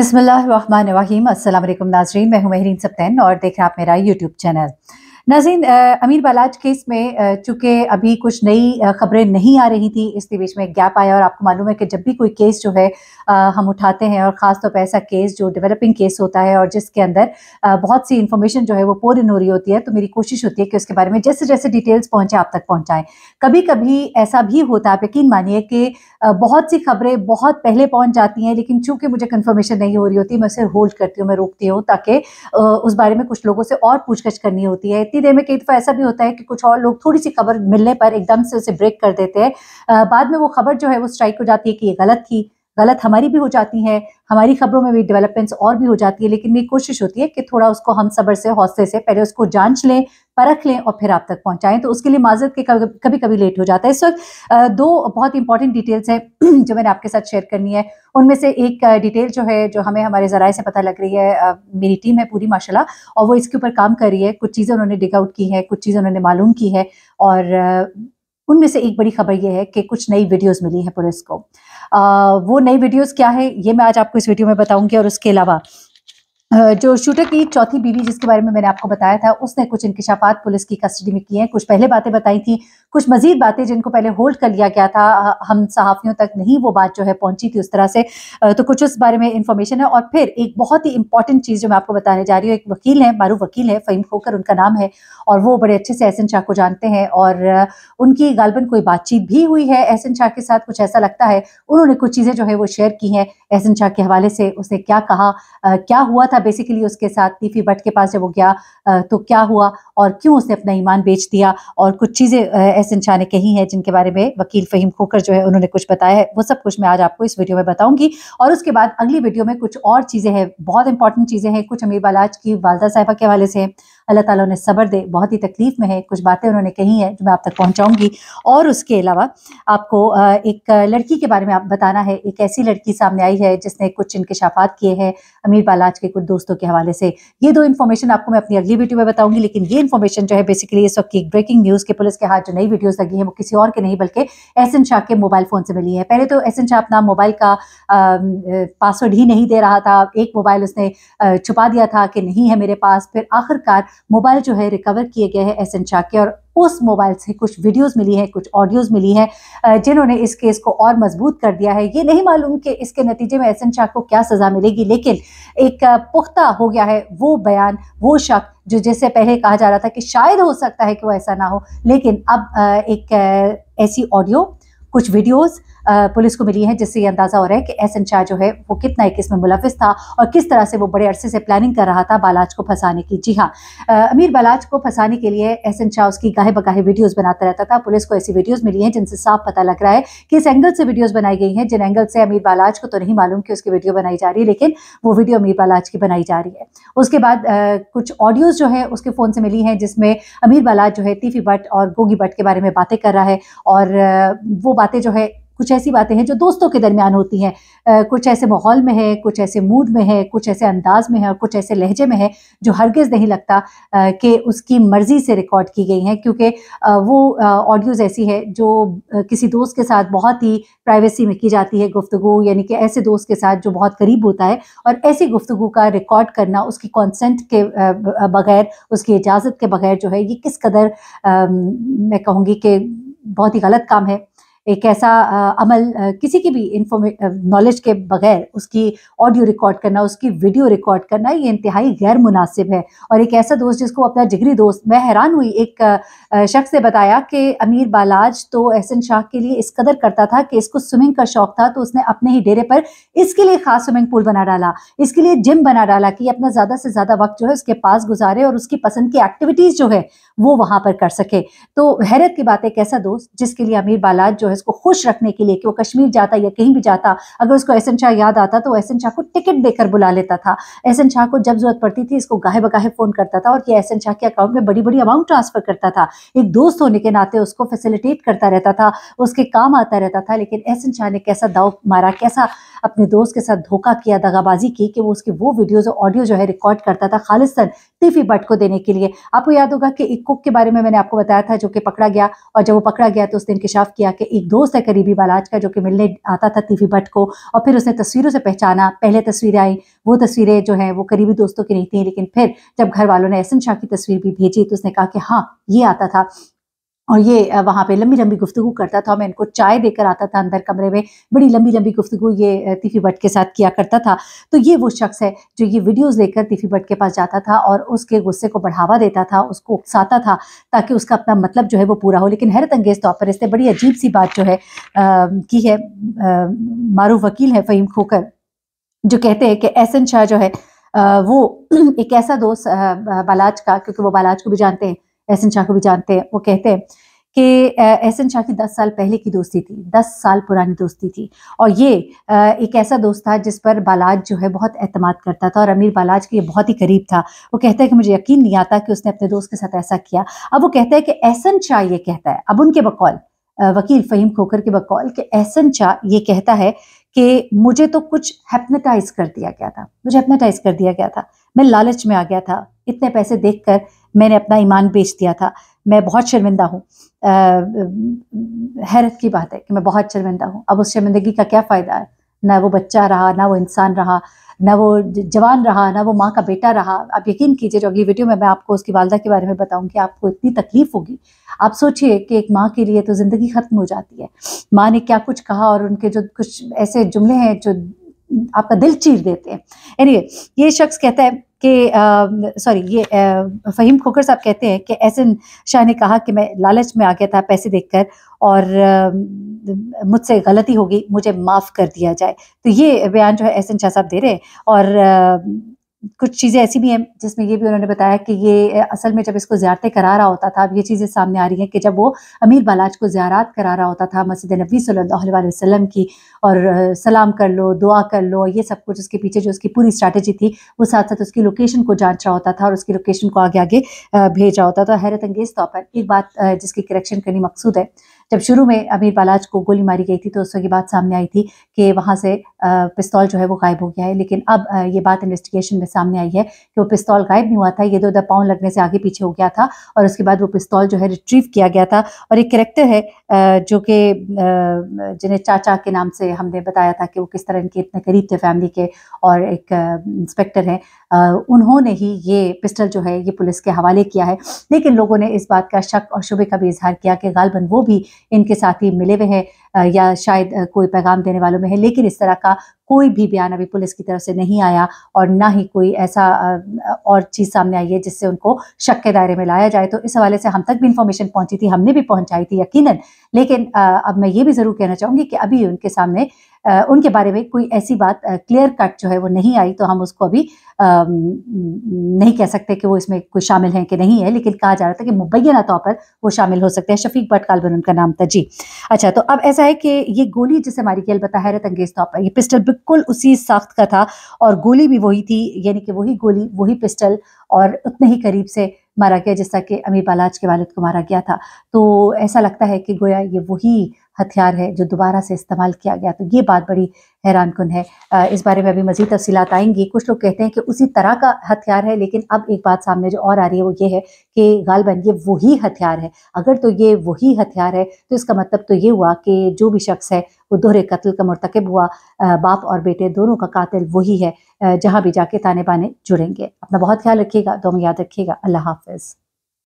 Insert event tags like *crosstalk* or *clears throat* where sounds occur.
अस्सलाम वालेकुम नाजरीन मैं हूं महरीन सप्तैन और देख रहे हैं आप मेरा यूट्यूब चैनल नाजीन अमीर बालाज केस में चूँकि अभी कुछ नई खबरें नहीं आ रही थी इसके बीच में एक गैप आया और आपको मालूम है कि जब भी कोई केस जो है हम उठाते हैं और ख़ासतौर तो पर ऐसा केस जो डेवलपिंग केस होता है और जिसके अंदर बहुत सी इन्फॉर्मेशन जो है वो पोर इन हो रही होती है तो मेरी कोशिश होती है कि उसके बारे में जैसे जैसे डिटेल्स पहुँचें आप तक पहुँचाएँ कभी कभी ऐसा भी होता है आप यकीन मानिए कि बहुत सी खबरें बहुत पहले पहुँच जाती हैं लेकिन चूँकि मुझे कन्फर्मेशन नहीं हो रही होती मैं उसे होल्ड करती हूँ मैं रोकती हूँ ताकि उस बारे में कुछ लोगों से और पूछताछ करनी होती है इतनी देर में कई दफ़ा ऐसा भी होता है कि कुछ और लोग थोड़ी सी खबर मिलने पर एकदम से उसे ब्रेक कर देते हैं बाद में वो खबर जो है वो स्ट्राइक हो जाती है कि ये गलत थी गलत हमारी भी हो जाती है हमारी खबरों में भी डेवलपमेंट्स और भी हो जाती है लेकिन मेरी कोशिश होती है कि थोड़ा उसको हम सबर से हौसले से पहले उसको जांच लें परख लें और फिर आप तक पहुंचाएं तो उसके लिए माजरत के कभी कभी लेट हो जाता है इस वक्त दो बहुत इंपॉर्टेंट डिटेल्स हैं *clears throat* जो मैंने आपके साथ शेयर करनी है उनमें से एक डिटेल जो है जो हमें हमारे ज़राए से पता लग रही है मेरी टीम है पूरी माशा और वो इसके ऊपर काम कर रही है कुछ चीज़ें उन्होंने डिग आउट की है कुछ चीज़ें उन्होंने मालूम की है और उनमें से एक बड़ी खबर यह है कि कुछ नई वीडियोस मिली है पुलिस को आ, वो नई वीडियोस क्या है ये मैं आज आपको इस वीडियो में बताऊंगी और उसके अलावा जो शूटर की चौथी बीवी जिसके बारे में मैंने आपको बताया था उसने कुछ इंकशाफात पुलिस की कस्टडी में किए हैं कुछ पहले बातें बताई थी कुछ मजीद बातें जिनको पहले होल्ड कर लिया गया था हम सहाफ़ियों तक नहीं वो बात जो है पहुंची थी उस तरह से तो कुछ उस बारे में इंफॉर्मेशन है और फिर एक बहुत ही इंपॉर्टेंट चीज़ जो मैं आपको बताने जा रही हूँ एक वकील है मारू वकील है फ़हीम खोकर उनका नाम है और वो बड़े अच्छे से एहसन शाह को जानते हैं और उनकी गालबन कोई बातचीत भी हुई है एहसन शाह के साथ कुछ ऐसा लगता है उन्होंने कुछ चीज़ें जो है वो शेयर की हैं एहसन शाह के हवाले से उसने क्या कहा क्या हुआ था बेसिकली उसके साथ तीफी भट्ट के पास जब वो गया तो क्या हुआ और क्यों उसने अपना ईमान बेच दिया और कुछ चीज़ें एस इंशान कही हैं जिनके बारे में वकील फ़हीम खोकर जो है उन्होंने कुछ बताया है वो सब कुछ मैं आज आपको इस वीडियो में बताऊंगी और उसके बाद अगली वीडियो में कुछ और चीज़ें हैं बहुत इंपॉर्टेंट चीज़ें हैं कुछ अमीर बालाज की वालदा साहिबा के हवाले से अल्लाह ताला उन्हें सबर दे बहुत ही तकलीफ़ में है कुछ बातें उन्होंने कही हैं जो मैं आप तक पहुँचाऊँगी और उसके अलावा आपको एक लड़की के बारे में आप बताना है एक ऐसी लड़की सामने आई है जिसने कुछ इनकशाफात किए हैं अमीर बालाज के कुछ दोस्तों के हवाले से ये दो इन्फॉर्मेशन आपको मैं अपनी अगली वीडियो में बताऊँगी लेकिन ये इन्फॉर्मेशन जो है बेसिकली इस वक्त की ब्रेकिंग न्यूज़ के पुलिस के हाथ जो नई नई वीडियोस लगी हैं वो किसी और के नहीं बल्कि एस एन शाह के मोबाइल फ़ोन से मिली है पहले तो एस एन शाह अपना मोबाइल का पासवर्ड ही नहीं दे रहा था एक मोबाइल उसने छुपा दिया था कि नहीं है मेरे पास फिर आखिरकार मोबाइल जो है रिकवर किए गए हैं एस एन शाह के और उस मोबाइल से कुछ वीडियोस मिली हैं कुछ ऑडियोज़ मिली हैं जिन्होंने इस केस को और मजबूत कर दिया है ये नहीं मालूम कि इसके नतीजे में एस एन शाह को क्या सज़ा मिलेगी लेकिन एक पुख्ता हो गया है वो बयान वो शक जो जैसे पहले कहा जा रहा था कि शायद हो सकता है कि वो ऐसा ना हो लेकिन अब एक ऐसी ऑडियो कुछ वीडियोज़ पुलिस को मिली है जिससे ये अंदाजा हो रहा है कि एस एन शाह जो है वो कितना एक इसमें मुलविस था और किस तरह से वो बड़े अरसे से प्लानिंग कर रहा था बालाज को फंसाने की जी हाँ अमीर बालाज को फंसाने के लिए एस एन शाह उसकी गाहे बगाहे वीडियोज बनाता रहता था पुलिस को ऐसी वीडियोज मिली है जिनसे साफ पता लग रहा है कि इस एंगल से वीडियोज बनाई गई हैं जिन एंगल से अमीर बालाज को तो नहीं मालूम कि उसकी वीडियो बनाई जा रही है लेकिन वो वीडियो अमीर बालाज की बनाई जा रही है उसके बाद कुछ ऑडियोज जो है उसके फ़ोन से मिली हैं जिसमें अमीर बालाज जो है तीफी भट्ट और गोगी भट्ट के बारे में बातें कर रहा है और वो बातें जो है कुछ ऐसी बातें हैं जो दोस्तों के दरमियान होती हैं कुछ ऐसे माहौल में है कुछ ऐसे मूड में है कुछ ऐसे अंदाज में है और कुछ ऐसे लहजे में है जो हरगिज़ नहीं लगता कि उसकी मर्ज़ी से रिकॉर्ड की गई हैं क्योंकि वो ऑडियोज़ ऐसी है जो किसी दोस्त के साथ बहुत ही प्राइवेसी में की जाती है गुफ्तु यानी कि ऐसे दोस्त के साथ जो बहुत करीब होता है और ऐसी गुफ्तु का रिकॉर्ड करना उसकी कॉन्सेंट के बगैर उसकी इजाज़त के बगैर जो है ये किस कदर मैं कहूँगी कि बहुत ही गलत काम है एक ऐसा अमल किसी की भी इंफॉर्मे नॉलेज के बगैर उसकी ऑडियो रिकॉर्ड करना उसकी वीडियो रिकॉर्ड करना ये इंतहाई गैर मुनासिब है और एक ऐसा दोस्त जिसको अपना जिगरी दोस्त मैं हैरान हुई एक शख्स ने बताया कि अमीर बालाज तो एहसन शाह के लिए इस कदर करता था कि इसको स्विमिंग का शौक था तो उसने अपने ही डेरे पर इसके लिए खास स्विमिंग पूल बना डाला इसके लिए जिम बना डाला कि अपना ज़्यादा से ज़्यादा वक्त जो है उसके पास गुजारे और उसकी पसंद की एक्टिविटीज़ जो है वो वहाँ पर कर सके तो हैरत की बात एक ऐसा दोस्त जिसके लिए अमीर बालाज जो है कांग्रेस को खुश रखने के लिए कि वो कश्मीर जाता या कहीं भी जाता अगर उसको एहसन शाह याद आता तो एहसन शाह को टिकट देकर बुला लेता था एहसन शाह को जब जरूरत पड़ती थी इसको गाहे बगाहे फ़ोन करता था और ये एहसन शाह के अकाउंट में बड़ी बड़ी अमाउंट ट्रांसफ़र करता था एक दोस्त होने के नाते उसको फैसिलिटेट करता रहता था उसके काम आता रहता था लेकिन एहसन शाह ने कैसा दाव मारा कैसा अपने दोस्त के साथ धोखा किया दगाबाजी की कि वो उसकी वो वीडियोज़ और ऑडियो जो है रिकॉर्ड करता था खालिस्तान तिफी बट को देने के लिए आपको याद होगा कि एक कुक के बारे में मैंने आपको बताया था जो कि पकड़ा गया और जब वो पकड़ा गया तो उसने इंकशाफ किया कि एक एक दोस्त है करीबी बालाज का जो कि मिलने आता था तीफी भट्ट को और फिर उसने तस्वीरों से पहचाना पहले तस्वीरें आई वो तस्वीरें जो हैं वो करीबी दोस्तों की नहीं थी लेकिन फिर जब घर वालों ने एहसन शाह की तस्वीर भी भेजी तो उसने कहा कि हाँ ये आता था और ये वहाँ पे लंबी लंबी गुफ्तु करता था मैं इनको चाय देकर आता था अंदर कमरे में बड़ी लंबी लंबी गुफ्तु ये तिफी भट्ट के साथ किया करता था तो ये वो शख्स है जो ये वीडियोस लेकर तिफी भट्ट के पास जाता था और उसके गुस्से को बढ़ावा देता था उसको उकसाता था ताकि उसका अपना मतलब जो है वो पूरा हो लेकिन हैरत अंगेज़ तौर पर इसने बड़ी अजीब सी बात जो है आ, की है मारूफ वकील है फ़हीम खोकर जो कहते हैं कि एहसन शाह जो है आ, वो *clears throat* एक ऐसा दोस्त बालाज का क्योंकि वो बालाज को भी जानते हैं एहसन शाह को भी जानते हैं वो कहते हैं कि एहसन शाह की दस साल पहले की दोस्ती थी दस साल पुरानी दोस्ती थी और ये एक ऐसा दोस्त था जिस पर बालाज जो है बहुत अहतमाद करता था और अमीर बालाज के बहुत ही करीब था वो कहता है कि मुझे यकीन नहीं आता कि उसने अपने दोस्त के साथ ऐसा किया अब वो कहता है कि एहसन शाह ये कहता है अब उनके बकौल वकील फ़हीम खोकर के बकौल कि एहसन शाह ये कहता है कि मुझे तो कुछ हैप्नेटाइज कर दिया गया था मुझे हैप्नेटाइज कर दिया गया था मैं लालच में आ गया था इतने पैसे देख कर मैंने अपना ईमान बेच दिया था मैं बहुत शर्मिंदा हूँ हैरत की बात है कि मैं बहुत शर्मिंदा हूँ अब उस शर्मिंदगी का क्या फ़ायदा है ना वो बच्चा रहा ना वो इंसान रहा ना वो जवान रहा ना वो माँ का बेटा रहा आप यकीन कीजिए जो अगली वीडियो में मैं आपको उसकी वालदा के बारे में बताऊंगी आपको इतनी तकलीफ होगी आप सोचिए कि एक माँ के लिए तो ज़िंदगी ख़त्म हो जाती है माँ ने क्या कुछ कहा और उनके जो कुछ ऐसे जुमले हैं जो आपका दिल चीर देते हैं एनी anyway, ये शख्स कहता है कि सॉरी ये आ, फहीम खोकर साहब कहते हैं कि ऐसे शाह ने कहा कि मैं लालच में आ गया था पैसे देखकर और मुझसे गलती होगी मुझे माफ़ कर दिया जाए तो ये बयान जो है एहसन शाह साहब दे रहे हैं और आ, कुछ चीज़ें ऐसी भी हैं जिसमें ये भी उन्होंने बताया कि ये असल में जब इसको ज्यारतें करा रहा होता था अब ये चीज़ें सामने आ रही हैं कि जब वो अमीर बालाज को ज्यारत करा रहा होता था मस्जिद नबी सल्लल्लाहु अलैहि वसल्लम की और सलाम कर लो दुआ कर लो ये सब कुछ उसके पीछे जो उसकी पूरी स्ट्रैटेजी थी वो साथ साथ उसकी लोकेशन को जाँच रहा होता था और उसकी लोकेशन को आगे आगे भेज रहा होता था हैरत अंगेज तौर पर एक बात जिसकी करेक्शन करनी मकसूद है जब शुरू में अमीर बालाज को गोली मारी गई थी तो उस वक्त बात सामने आई थी कि वहाँ से पिस्तौल जो है वो गायब हो गया है लेकिन अब ये बात इन्वेस्टिगेशन में सामने आई है कि वो पिस्तौल गायब नहीं हुआ था ये दो दफाओं लगने से आगे पीछे हो गया था और उसके बाद वो पिस्तौल जो है रिट्रीव किया गया था और एक करेक्टर है जो कि जिन्हें चाचा के नाम से हमने बताया था कि वो किस तरह इनके इतने करीब थे फैमिली के और एक इंस्पेक्टर हैं उन्होंने ही ये पिस्टल जो है ये पुलिस के हवाले किया है लेकिन लोगों ने इस बात का शक और शुबे का भी इजहार किया कि गालबन वो भी इनके साथी मिले हुए हैं या शायद कोई पैगाम देने वालों में है लेकिन इस तरह का कोई भी बयान अभी पुलिस की तरफ से नहीं आया और ना ही कोई ऐसा और चीज़ सामने आई है जिससे उनको शक के दायरे में लाया जाए तो इस हवाले से हम तक भी इंफॉर्मेशन पहुंची थी हमने भी पहुंचाई थी यकीनन लेकिन अब मैं ये भी ज़रूर कहना चाहूँगी कि अभी उनके सामने उनके बारे में कोई ऐसी बात क्लियर कट जो है वो नहीं आई तो हम उसको अभी नहीं कह सकते कि वो इसमें कोई शामिल है कि नहीं है लेकिन कहा जा रहा था कि मुबैना तौर पर वो शामिल हो सकते हैं शफीक भट्ट कालबन उनका नाम था जी अच्छा तो अब ऐसा है कि ये गोली जिसे हमारी खेल बता हैरत अंगेज तौर पर यह पिस्टल बिल्कुल उसी साख्त का था और गोली भी वही थी यानी कि वही गोली वही पिस्टल और उतने ही करीब से मारा गया जैसा कि अमीर बालाज के वालिद को मारा गया था तो ऐसा लगता है कि गोया ये वही हथियार है जो दोबारा से इस्तेमाल किया गया तो ये बात बड़ी हैरान कन है इस बारे में अभी मजीद तफसी आएंगी कुछ लोग कहते हैं कि उसी तरह का हथियार है लेकिन अब एक बात सामने जो और आ रही है वो ये है कि गालबन ये वही हथियार है अगर तो ये वही हथियार है तो इसका मतलब तो ये हुआ कि जो भी शख्स है वो दोहरे कत्ल का मरतकब हुआ बाप और बेटे दोनों का कातिल वही है जहाँ भी जाके ताने बाने जुड़ेंगे अपना बहुत ख्याल रखिएगा दो याद रखिएगा अल्लाह हाफिज़